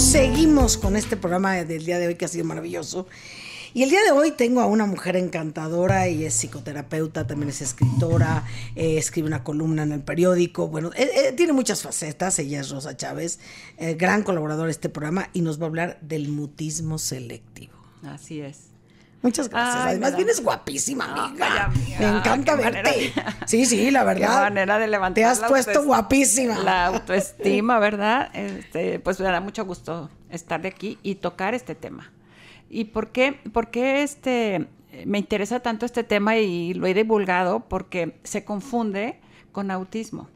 seguimos con este programa del día de hoy que ha sido maravilloso. Y el día de hoy tengo a una mujer encantadora y es psicoterapeuta, también es escritora, eh, escribe una columna en el periódico, bueno, eh, eh, tiene muchas facetas, ella es Rosa Chávez, gran colaboradora de este programa y nos va a hablar del mutismo selectivo. Así es. Muchas gracias. Además, vienes guapísima, amiga. Me encanta verte. Sí, sí, la verdad. La manera de levantar. Te has puesto guapísima. La autoestima, ¿verdad? Este, pues me da mucho gusto estar de aquí y tocar este tema. ¿Y por qué, por qué este, me interesa tanto este tema y lo he divulgado? Porque se confunde con autismo.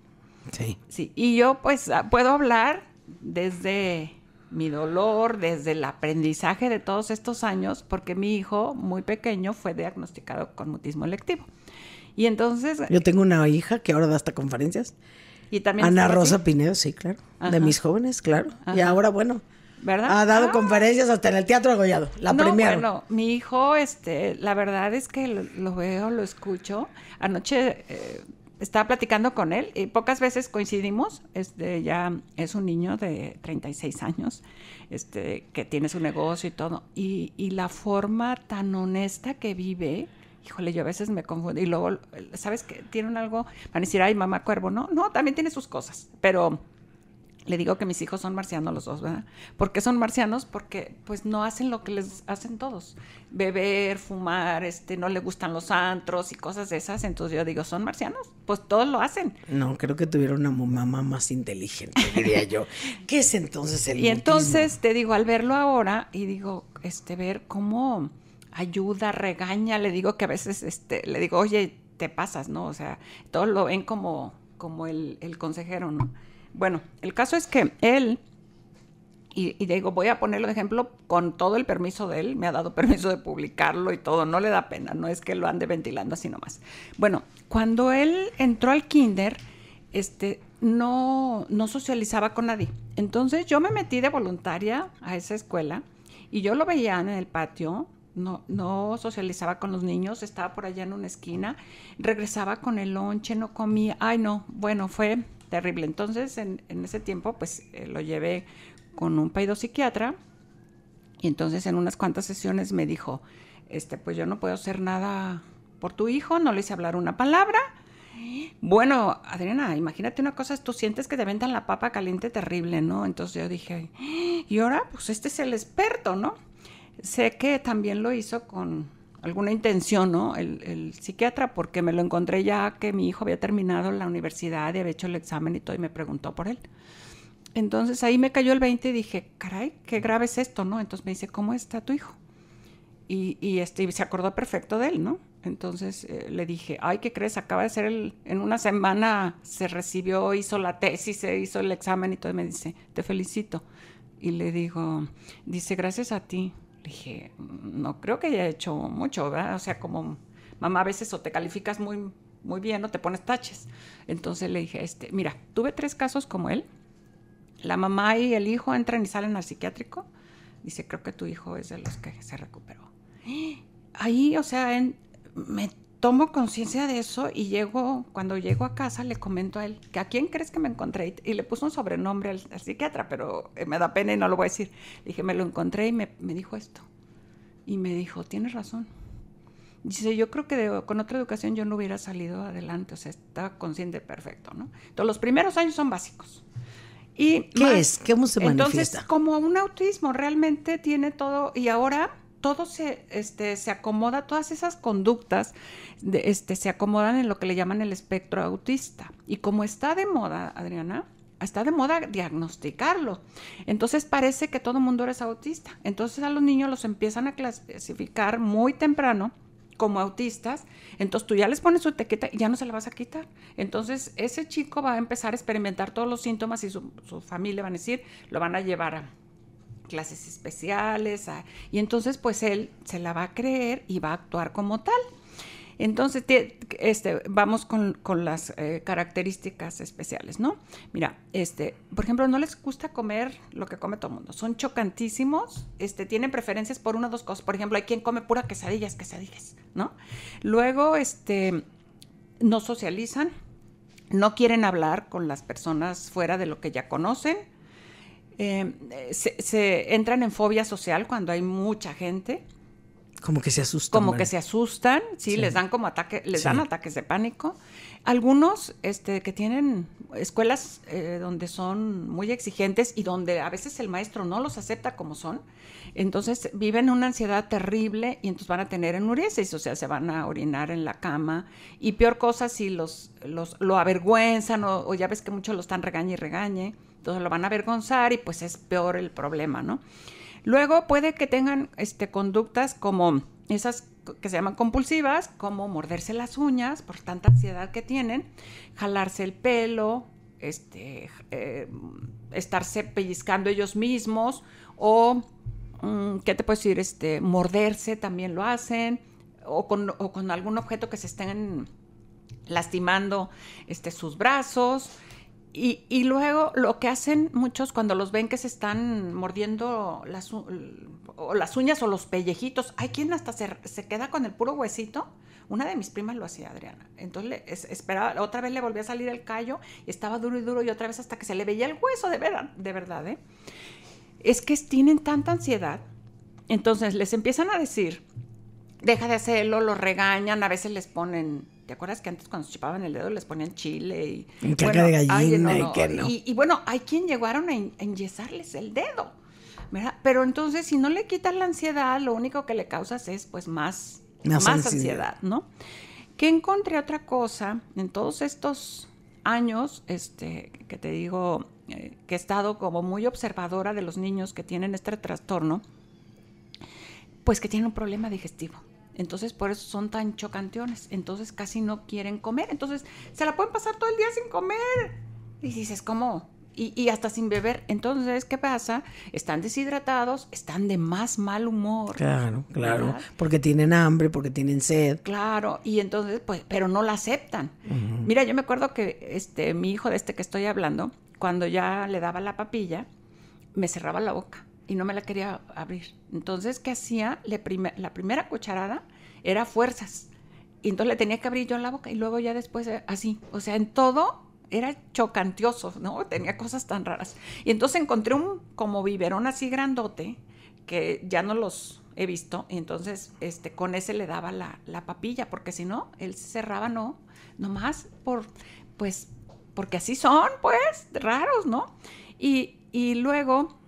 Sí. Sí, y yo pues ah, puedo hablar desde mi dolor, desde el aprendizaje de todos estos años, porque mi hijo muy pequeño fue diagnosticado con mutismo electivo Y entonces... Yo tengo una hija que ahora da hasta conferencias. Y también... Ana Rosa Pinedo, sí, claro. De mis jóvenes, claro. Y ahora, bueno, ¿verdad? Ha dado ah. conferencias hasta en el Teatro Agollado, la primera. Bueno, mi hijo, este, la verdad es que lo, veo, lo escucho. Anoche eh, estaba platicando con él y pocas veces coincidimos. Este, ya es un niño de 36 años, este, que tiene su negocio y todo. Y, y la forma tan honesta que vive, híjole, yo a veces me confundo. Y luego, ¿sabes que Tienen algo, van a decir, ay, mamá cuervo, ¿no? No, también tiene sus cosas, pero le digo que mis hijos son marcianos los dos, ¿verdad? ¿Por qué son marcianos? Porque pues no hacen lo que les hacen todos. Beber, fumar, este, no le gustan los antros y cosas de esas. Entonces yo digo, ¿son marcianos? Pues todos lo hacen. No, creo que tuvieron una mamá más inteligente, diría yo. ¿Qué es entonces el Y entonces te digo, al verlo ahora, y digo, este, ver cómo ayuda, regaña, le digo que a veces, este, le digo, oye, te pasas, ¿no? O sea, todos lo ven como, como el, el consejero, ¿no? Bueno, el caso es que él, y, digo, voy a ponerlo de ejemplo con todo el permiso de él, me ha dado permiso de publicarlo y todo, no le da pena, no es que lo ande ventilando así nomás. Bueno, cuando él entró al kinder, este, no, no socializaba con nadie. Entonces yo me metí de voluntaria a esa escuela y yo lo veía en el patio, no, no socializaba con los niños, estaba por allá en una esquina, regresaba con el lonche, no comía, ay no, bueno, fue terrible. Entonces, en, ese tiempo, pues eh, lo llevé con un psiquiatra y entonces en unas cuantas sesiones me dijo, este, pues yo no puedo hacer nada por tu hijo, no le hice hablar una palabra. Bueno, Adriana, imagínate una cosa, tú sientes que te vendan la papa caliente terrible, ¿no? Entonces yo dije, y ahora, pues este es el experto, ¿no? Sé que también lo hizo con alguna intención, ¿no? El, el, psiquiatra, porque me lo encontré ya que mi hijo había terminado la universidad y había hecho el examen y todo, y me preguntó por él. Entonces ahí me cayó el 20 y dije, caray, qué grave es esto, ¿no? Entonces me dice, ¿cómo está tu hijo? Y, y este, se acordó perfecto de él, ¿no? Entonces eh, le dije, ay, ¿qué crees? Acaba de ser el, en una semana se recibió, hizo la tesis, se hizo el examen y todo, y me dice, te felicito. Y le digo, dice, gracias a ti. Le dije, no creo que haya hecho mucho, ¿verdad? O sea, como mamá a veces o te calificas muy, muy bien o te pones taches. Entonces le dije, este, mira, tuve tres casos como él. La mamá y el hijo entran y salen al psiquiátrico. Dice, creo que tu hijo es de los que se recuperó. Ahí, o sea, en, me tomo conciencia de eso y llego, cuando llego a casa le comento a él, que ¿a quién crees que me encontré? Y le puso un sobrenombre al, psiquiatra, pero eh, me da pena y no lo voy a decir. Le dije, me lo encontré y me, me dijo esto. Y me dijo, tienes razón. Dice, yo creo que con otra educación yo no hubiera salido adelante, o sea, está consciente perfecto, ¿no? Entonces, los primeros años son básicos. Y ¿Qué es? ¿Cómo se manifiesta? Entonces, como un autismo realmente tiene todo, y ahora todo se, este, se acomoda, todas esas conductas de, este, se acomodan en lo que le llaman el espectro autista. Y como está de moda, Adriana, está de moda diagnosticarlo. Entonces parece que todo el mundo eres autista. Entonces a los niños los empiezan a clasificar muy temprano como autistas, entonces tú ya les pones su etiqueta y ya no se la vas a quitar. Entonces ese chico va a empezar a experimentar todos los síntomas y su, su familia van a decir, lo van a llevar a, clases especiales. y entonces pues él se la va a creer y va a actuar como tal. Entonces, este, vamos con, las eh, características especiales, ¿no? Mira, este, por ejemplo, no les gusta comer lo que come todo el mundo. Son chocantísimos, este, tienen preferencias por una o dos cosas. Por ejemplo, hay quien come pura quesadillas, quesadillas, ¿no? Luego, este, no socializan, no quieren hablar con las personas fuera de lo que ya conocen, Em, eh, se, entran en fobia social cuando hay mucha gente. Como que se asustan. Como que se asustan, sí, les dan como ataque, les dan ataques de pánico. Algunos este, que tienen escuelas eh, donde son muy exigentes y donde a veces el maestro no los acepta como son, entonces viven una ansiedad terrible y entonces van a tener enuresis, o sea, se van a orinar en la cama. Y peor cosa si los, los lo avergüenzan o, ya ves que muchos los están regañe y regañe entonces lo van a avergonzar y pues es peor el problema, ¿no? Luego puede que tengan este, conductas como esas que se llaman compulsivas, como morderse las uñas por tanta ansiedad que tienen, jalarse el pelo, este, eh, estarse pellizcando ellos mismos o, mm, ¿qué te puedo decir? Este, morderse también lo hacen o con, algún objeto que se estén lastimando este, sus brazos. Y, luego lo que hacen muchos cuando los ven que se están mordiendo las, uñas o los pellejitos, hay quien hasta se, queda con el puro huesito. Una de mis primas lo hacía, Adriana. Entonces esperaba, otra vez le volvía a salir el callo y estaba duro y duro y otra vez hasta que se le veía el hueso, de, de verdad. ¿eh? Es que tienen tanta ansiedad. Entonces les empiezan a decir, deja de hacerlo, los regañan, a veces les ponen ¿Te acuerdas que antes cuando se chupaban el dedo les ponían chile y. bueno, de gallina y Y, bueno, hay quien llegaron a enyesarles el dedo. ¿verdad? Pero entonces, si no le quitas la ansiedad, lo único que le causas es pues más, ansiedad. ¿no? Que encontré otra cosa en todos estos años, este, que te digo, eh, que he estado como muy observadora de los niños que tienen este trastorno, pues que tienen un problema digestivo. Entonces, por eso son tan chocanteones. Entonces, casi no quieren comer. Entonces, se la pueden pasar todo el día sin comer. Y dices, ¿cómo? Y, y, hasta sin beber. Entonces, ¿qué pasa? Están deshidratados, están de más mal humor. Claro, claro. Porque tienen hambre, porque tienen sed. Claro, y entonces, pues, pero no la aceptan. Mira, yo me acuerdo que este, mi hijo de este que estoy hablando, cuando ya le daba la papilla, me cerraba la boca y no me la quería abrir. Entonces, ¿qué hacía? la primera cucharada era fuerzas. Y entonces le tenía que abrir yo la boca y luego ya después eh, así. O sea, en todo era chocantioso, ¿no? Tenía cosas tan raras. Y entonces encontré un como biberón así grandote que ya no los he visto. Y entonces este, con ese le daba la, papilla porque si no, él se cerraba, no, nomás por, pues, porque así son, pues, raros, ¿no? Y, y luego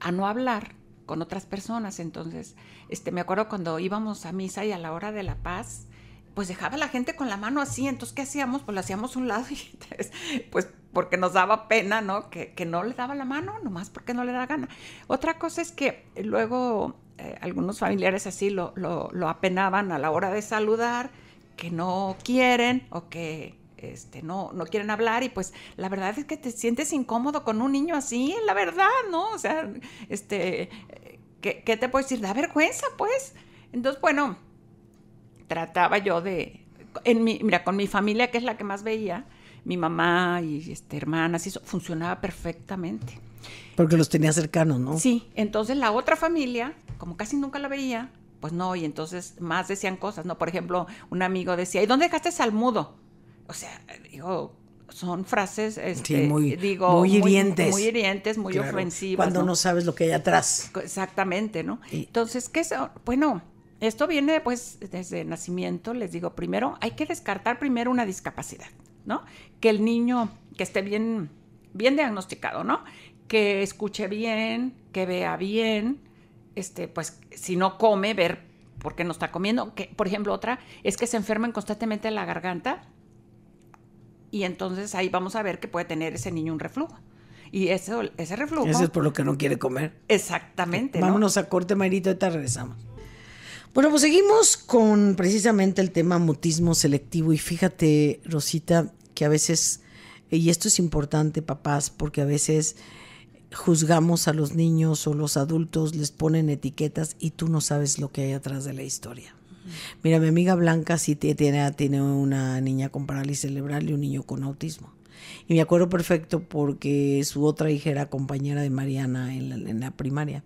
a no hablar con otras personas. Entonces, este, me acuerdo cuando íbamos a misa y a la hora de la paz, pues dejaba la gente con la mano así, entonces ¿qué hacíamos? Pues lo hacíamos un lado y pues porque nos daba pena, ¿no? Que, no le daba la mano, nomás porque no le da gana. Otra cosa es que luego eh, algunos familiares así lo, lo, lo, apenaban a la hora de saludar, que no quieren o que este, no, no quieren hablar y pues la verdad es que te sientes incómodo con un niño así, la verdad, ¿no? O sea, este, eh, ¿qué, te puedo decir? Da vergüenza, pues. Entonces, bueno, trataba yo de, en mira, con mi familia, que es la que más veía, mi mamá y este, hermanas, eso funcionaba perfectamente. Porque los tenía cercanos, ¿no? Sí, entonces la otra familia, como casi nunca la veía, pues no, y entonces más decían cosas, ¿no? Por ejemplo, un amigo decía, ¿y dónde dejaste al mudo? o sea, digo, son frases este, muy, digo, muy hirientes. Muy, ofensivas. Cuando ¿no? sabes lo que hay atrás. Exactamente, ¿no? Entonces, ¿qué eso? Bueno, esto viene pues desde nacimiento, les digo, primero hay que descartar primero una discapacidad, ¿no? Que el niño que esté bien, bien diagnosticado, ¿no? Que escuche bien, que vea bien, este, pues si no come, ver por qué no está comiendo. Que, por ejemplo, otra es que se enfermen constantemente en la garganta y entonces ahí vamos a ver que puede tener ese niño un reflujo. Y ese, ese reflujo... Eso es por lo que no quiere comer. Exactamente. Vámonos a corte, y ahorita regresamos. Bueno, pues seguimos con precisamente el tema mutismo selectivo y fíjate, Rosita, que a veces, y esto es importante, papás, porque a veces juzgamos a los niños o los adultos, les ponen etiquetas y tú no sabes lo que hay atrás de la historia. Mira, mi amiga Blanca sí tiene, tiene una niña con parálisis cerebral y un niño con autismo. Y me acuerdo perfecto porque su otra hija era compañera de Mariana en la, primaria.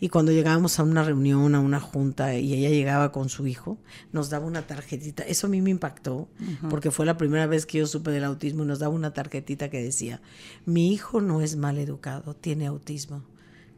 Y cuando llegábamos a una reunión, a una junta, y ella llegaba con su hijo, nos daba una tarjetita. Eso a mí me impactó, porque fue la primera vez que yo supe del autismo y nos daba una tarjetita que decía, mi hijo no es mal educado, tiene autismo.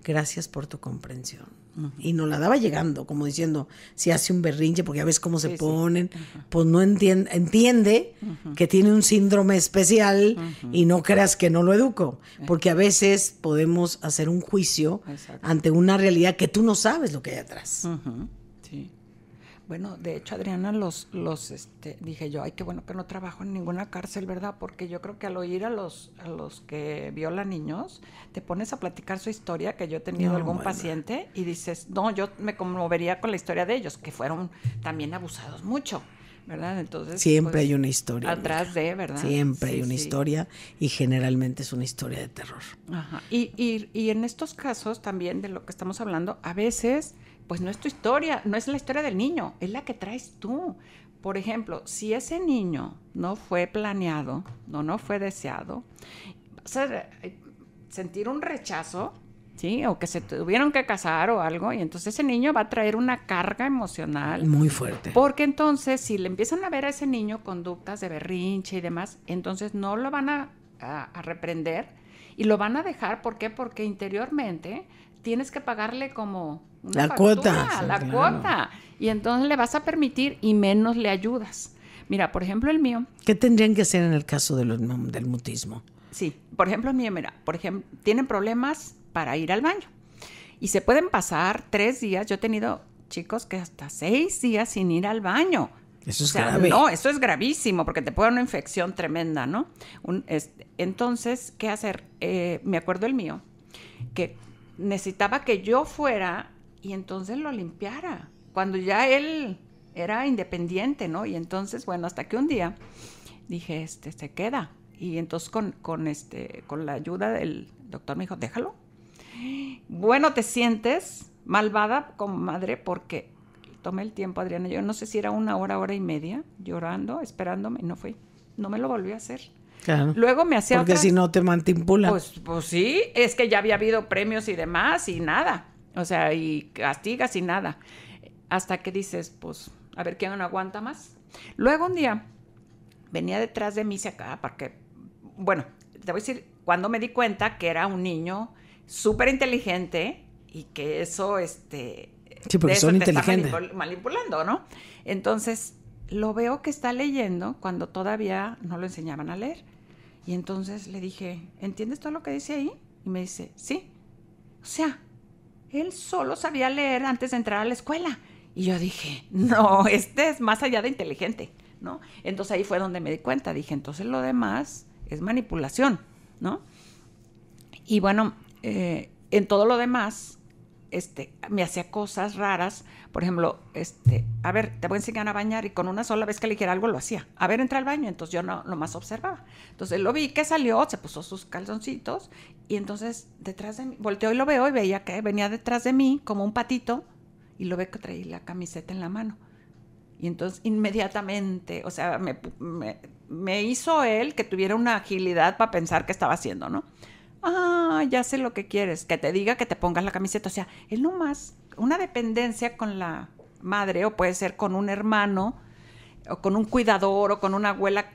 Gracias por tu comprensión. Y no la daba llegando, como diciendo, si hace un berrinche, porque ya ves cómo se ponen, pues no entiende, entiende que tiene un síndrome especial y no creas que no lo educo, eh. porque a veces podemos hacer un juicio ante una realidad que tú no sabes lo que hay atrás. Bueno, de hecho, Adriana, los, los, este, dije yo, ay, qué bueno que no trabajo en ninguna cárcel, ¿verdad? Porque yo creo que al oír a los, los que violan niños, te pones a platicar su historia, que yo he tenido algún paciente, y dices, no, yo me conmovería con la historia de ellos, que fueron también abusados mucho. ¿verdad? Entonces. Siempre pues, hay una historia. Atrás de, ¿verdad? Siempre hay una historia y generalmente es una historia de terror. Ajá. Y, y, y en estos casos también de lo que estamos hablando, a veces pues no es tu historia, no es la historia del niño, es la que traes tú. Por ejemplo, si ese niño no fue planeado, no, no fue deseado, eh, sentir un rechazo, ¿sí? O que se tuvieron que casar o algo, y entonces ese niño va a traer una carga emocional. Muy fuerte. Porque entonces, si le empiezan a ver a ese niño conductas de berrinche y demás, entonces no lo van a reprender y lo van a dejar. ¿Por qué? Porque interiormente tienes que pagarle como una la cuota. La cuota. Y entonces le vas a permitir y menos le ayudas. Mira, por ejemplo, el mío. ¿Qué tendrían que hacer en el caso del mutismo? Sí, por ejemplo, el mío, mira, por ejemplo, tienen problemas para ir al baño. Y se pueden pasar tres días. Yo he tenido chicos que hasta seis días sin ir al baño. Eso es grave. No, eso es gravísimo porque te puede dar una infección tremenda, ¿no? Este, entonces, ¿qué hacer? Eh, me acuerdo el mío, que necesitaba que yo fuera y entonces lo limpiara, cuando ya él era independiente, ¿no? Y entonces, bueno, hasta que un día dije, este, se queda. Y entonces con, con, este, con la ayuda del doctor me dijo, déjalo. Bueno, te sientes malvada como madre porque tomé el tiempo, Adriana. Yo no sé si era una hora, hora y media llorando, esperándome, y no fui. No me lo volví a hacer. Luego me hacía. Porque si no te mantimpula. Pues, pues, sí, es que ya había habido premios y demás y nada. O sea, y castigas y nada. Hasta que dices, pues, a ver quién no aguanta más. Luego un día venía detrás de mí y se acaba porque, bueno, te voy a decir, cuando me di cuenta que era un niño súper inteligente y que eso, este. Sí, porque son inteligentes. manipulando, ¿no? Entonces lo veo que está leyendo cuando todavía no lo enseñaban a leer. Y entonces le dije, ¿entiendes todo lo que dice ahí? Y me dice, sí. O sea, él solo sabía leer antes de entrar a la escuela. Y yo dije, no, este es más allá de inteligente, ¿no? Entonces ahí fue donde me di cuenta. Dije, entonces lo demás es manipulación, ¿no? Y bueno, eh, en todo lo demás, este, me hacía cosas raras por ejemplo, este, a ver, te voy a enseñar a bañar y con una sola vez que le algo lo hacía. A ver, entra al baño, entonces yo no más observaba. Entonces lo vi que salió, se puso sus calzoncitos y entonces detrás de mí, volteó y lo veo y veía que venía detrás de mí como un patito y lo ve que traía la camiseta en la mano. Y entonces inmediatamente, o sea, me, hizo él que tuviera una agilidad para pensar qué estaba haciendo, ¿no? Ah, ya sé lo que quieres, que te diga que te pongas la camiseta. O sea, él no más una dependencia con la madre o puede ser con un hermano o con un cuidador o con una abuela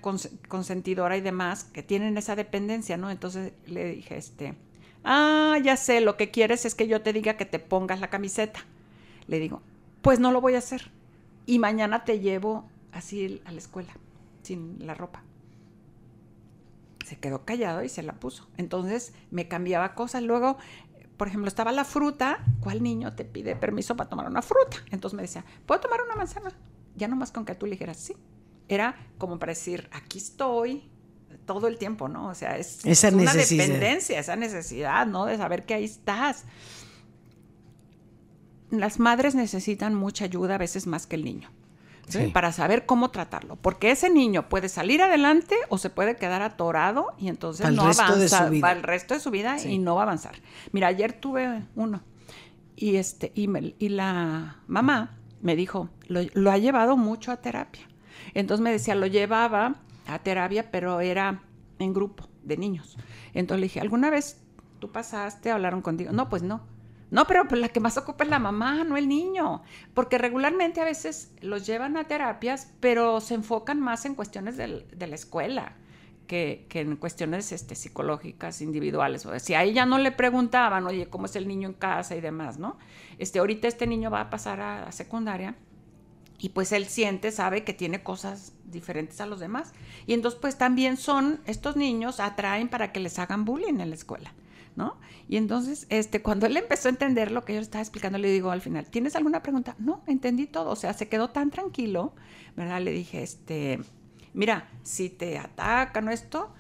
consentidora y demás que tienen esa dependencia, ¿no? Entonces le dije, este, ah, ya sé, lo que quieres es que yo te diga que te pongas la camiseta. Le digo, pues no lo voy a hacer. Y mañana te llevo así a la escuela, sin la ropa. Se quedó callado y se la puso. Entonces me cambiaba cosas. Luego por ejemplo, estaba la fruta, ¿cuál niño te pide permiso para tomar una fruta? Entonces me decía, ¿puedo tomar una manzana? Ya nomás con que tú le dijeras sí. Era como para decir, aquí estoy todo el tiempo, ¿no? O sea, es, esa es una dependencia, esa necesidad, ¿no? De saber que ahí estás. Las madres necesitan mucha ayuda a veces más que el niño para saber cómo tratarlo, porque ese niño puede salir adelante o se puede quedar atorado y entonces no avanza para el resto de su vida y no va a avanzar. Mira, ayer tuve uno y este y, y la mamá me dijo, lo, lo ha llevado mucho a terapia. Entonces me decía, lo llevaba a terapia, pero era en grupo de niños. Entonces le dije, ¿alguna vez tú pasaste, hablaron contigo? No, pues no. No, pero pues, la que más ocupa es la mamá, no el niño. Porque regularmente a veces los llevan a terapias, pero se enfocan más en cuestiones de la escuela que, en cuestiones este, psicológicas, individuales. O sea, si a ella no le preguntaban, oye, ¿cómo es el niño en casa y demás, no? Este, ahorita este niño va a pasar a, a secundaria y pues él siente, sabe que tiene cosas diferentes a los demás. Y entonces pues también son, estos niños atraen para que les hagan bullying en la escuela. Y entonces, este, cuando él empezó a entender lo que yo estaba explicando, le digo al final, ¿tienes alguna pregunta? No, entendí todo, o sea, se quedó tan tranquilo, ¿verdad? Le dije, este, mira, si te atacan o esto,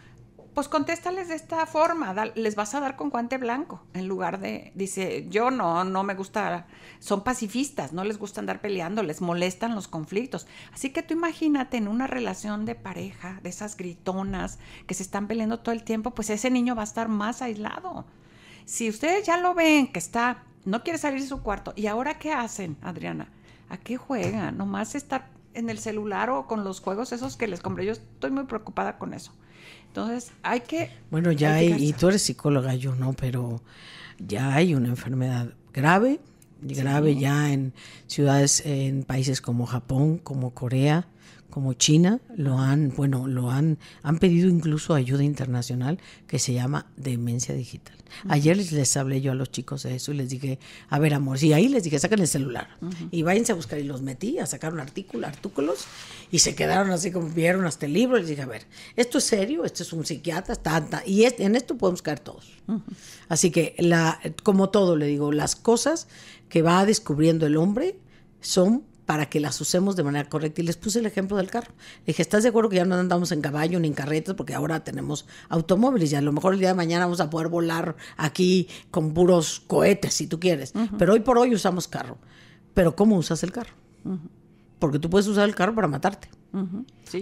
pues contéstales de esta forma, les vas a dar con guante blanco, en lugar de, dice, yo no, no me gusta, son pacifistas, no les gusta andar peleando, les molestan los conflictos. Así que tú imagínate en una relación de pareja, de esas gritonas que se están peleando todo el tiempo, pues ese niño va a estar más aislado. Si ustedes ya lo ven que está, no quiere salir de su cuarto, ¿y ahora qué hacen, Adriana? ¿A qué juegan? Nomás estar en el celular o con los juegos esos que les compré. Yo estoy muy preocupada con eso. Entonces hay que... Bueno, ya hay, y tú eres psicóloga, yo no, pero ya hay una enfermedad grave grave ya en ciudades, en países como Japón, como Corea, como China, lo han, bueno, lo han, han pedido incluso ayuda internacional que se llama demencia digital. Ayer les, les, hablé yo a los chicos de eso y les dije, a ver, amor, y ahí les dije, sacan el celular y váyanse a buscar. Y los metí a sacar un artículo, artículos, y se quedaron así como vieron hasta el libro. Les dije, a ver, esto es serio, esto es un psiquiatra, tanta, y en esto podemos caer todos. Así que, la, como todo, le digo, las cosas que va descubriendo el hombre son para que las usemos de manera correcta. Y les puse el ejemplo del carro. dije, ¿estás de acuerdo que ya no andamos en caballo ni en carretas? Porque ahora tenemos automóviles y a lo mejor el día de mañana vamos a poder volar aquí con puros cohetes, si tú quieres. Pero hoy por hoy usamos carro. Pero ¿cómo usas el carro? Porque tú puedes usar el carro para matarte. o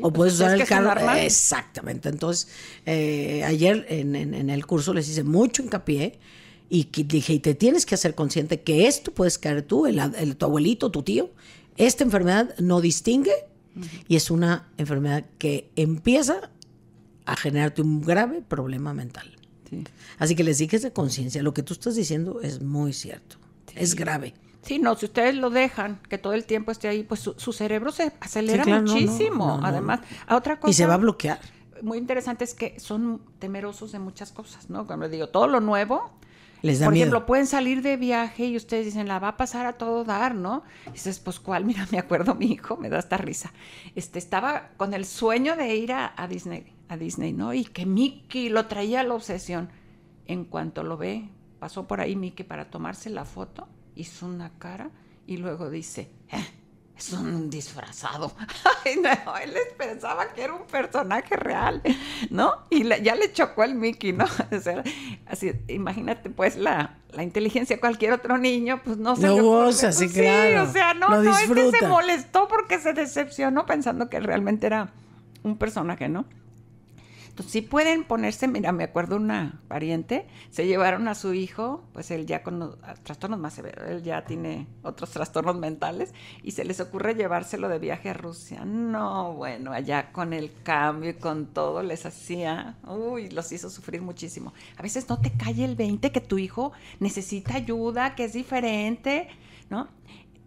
pues puedes usar el carro. Exactamente. Entonces, eh, ayer en, el curso les hice mucho hincapié y dije, y te tienes que hacer consciente que esto puedes caer tú, el, tu abuelito, tu tío. Esta enfermedad no distingue y es una enfermedad que empieza a generarte un grave problema mental. Así que les dije esa conciencia. Lo que tú estás diciendo es muy cierto. Es grave. Sí, no, si ustedes lo dejan, que todo el tiempo esté ahí, pues su, cerebro se acelera muchísimo. además, a otra cosa. Y se va a bloquear muy interesante es que son temerosos de muchas cosas, ¿no? cuando digo, todo lo nuevo les Por ejemplo, pueden salir de viaje y ustedes dicen, la va a pasar a todo dar, ¿no? Y dices, pues cuál, mira, me acuerdo mi hijo, me da esta risa. Este, estaba con el sueño de ir a, Disney, a Disney, ¿no? Y que Mickey lo traía la obsesión. En cuanto lo ve, pasó por ahí Mickey para tomarse la foto, hizo una cara y luego dice, eh, es un disfrazado. Ay, no, él pensaba que era un personaje real, ¿no? Y ya le chocó el Mickey, ¿no? así, imagínate, pues, la, inteligencia de cualquier otro niño, pues no se. No pues, sí, claro. Sí, o sea, no, no que se molestó porque se decepcionó pensando que realmente era un personaje, ¿no? Entonces, sí pueden ponerse, mira, me acuerdo una pariente, se llevaron a su hijo, pues él ya con ah, trastornos más severos, él ya tiene otros trastornos mentales, y se les ocurre llevárselo de viaje a Rusia. No, bueno, allá con el cambio y con todo les hacía, uy, los hizo sufrir muchísimo. A veces no te cae el 20 que tu hijo necesita ayuda, que es diferente, ¿no?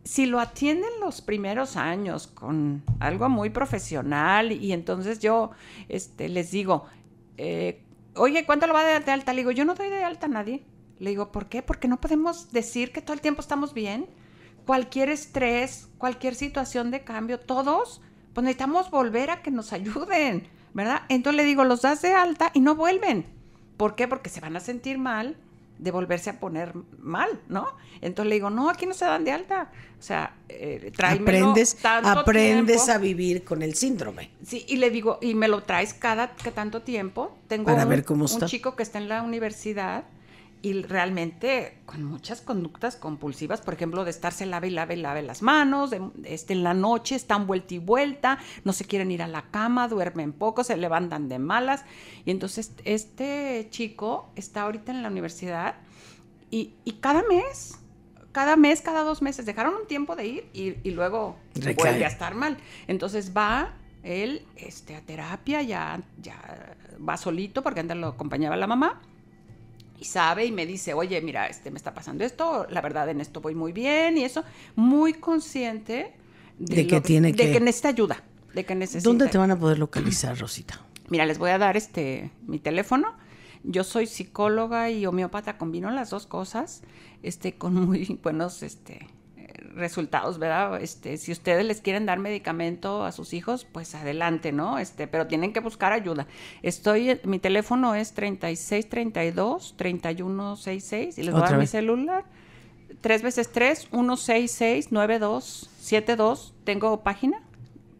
si lo atienden los primeros años con algo muy profesional y entonces yo este, les digo, eh, oye, ¿cuánto lo va a dar de alta? Le digo, yo no doy de alta a nadie. Le digo, ¿por qué? Porque no podemos decir que todo el tiempo estamos bien. Cualquier estrés, cualquier situación de cambio, todos, pues necesitamos volver a que nos ayuden, ¿verdad? Entonces le digo, los das de alta y no vuelven. ¿Por qué? Porque se van a sentir mal de volverse a poner mal, ¿no? Entonces le digo, no, aquí no se dan de alta. O sea, eh, Aprendes, aprendes a vivir con el síndrome. Sí, y le digo, y me lo traes cada, que tanto tiempo. Tengo Para ver cómo está. un chico que está en la universidad y realmente con muchas conductas compulsivas, por ejemplo, de estarse lave y lave y lave las manos, este, en la noche están vuelta y vuelta, no se quieren ir a la cama, duermen poco, se levantan de malas. Y entonces este chico está ahorita en la universidad y, cada mes, cada mes, cada dos meses, dejaron un tiempo de ir y, luego vuelve a estar mal. Entonces va él este, a terapia, ya, ya va solito porque antes lo acompañaba la mamá y sabe y me dice, oye, mira, este me está pasando esto, la verdad en esto voy muy bien y eso, muy consciente de, que de necesita ayuda, de que necesita. ¿Dónde te van a poder localizar, Rosita? Mira, les voy a dar este mi teléfono. Yo soy psicóloga y homeópata, combino las dos cosas, este con muy buenos este resultados, ¿verdad? Este, si ustedes les quieren dar medicamento a sus hijos, pues adelante, ¿no? Este, pero tienen que buscar ayuda. Estoy, mi teléfono es 3632 3166 y les voy a dar mi celular. Tres veces 3 166 siete 72. Tengo página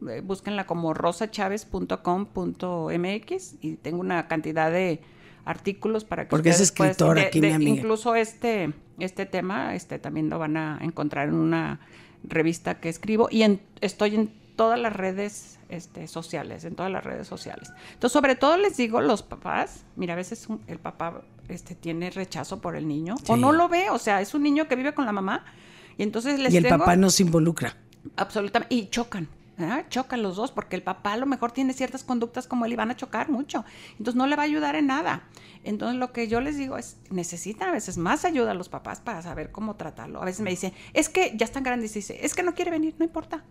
eh, búsquenla como rosachaves.com.mx y tengo una cantidad de artículos para que Porque es aquí, Incluso este, este tema este, también lo van a encontrar en una revista que escribo y estoy en todas las redes este, sociales, en todas las redes sociales. Entonces, sobre todo les digo, los papás, mira, a veces el papá este, tiene rechazo por el niño o no lo ve, o sea, es un niño que vive con la mamá y entonces les... Y el papá no se involucra. Absolutamente, y chocan chocan los dos, porque el papá a lo mejor tiene ciertas conductas como él y van a chocar mucho. Entonces no le va a ayudar en nada. Entonces lo que yo les digo es, necesitan a veces más ayuda a los papás para saber cómo tratarlo. A veces me dicen, es que ya están grandes, y dice, es que no quiere venir, no importa.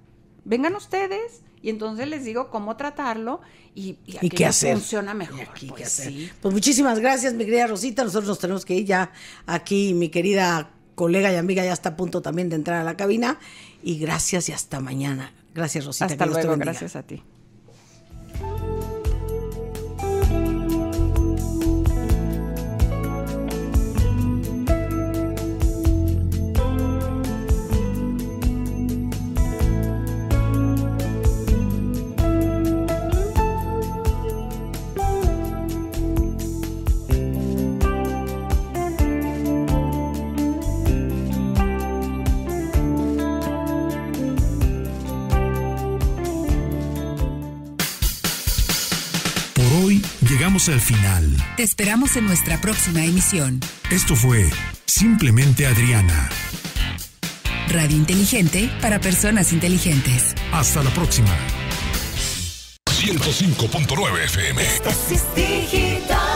Vengan ustedes y entonces les digo cómo tratarlo y, y, qué funciona mejor. Pues, pues muchísimas gracias, mi querida Rosita. Nosotros nos tenemos que ir ya aquí, mi querida colega y amiga ya está a punto también de entrar a la cabina. Y gracias y hasta mañana. Gracias, Rosita. Hasta luego, gracias a ti. al final. Te esperamos en nuestra próxima emisión. Esto fue Simplemente Adriana. Radio Inteligente para personas inteligentes. Hasta la próxima. 105.9 FM.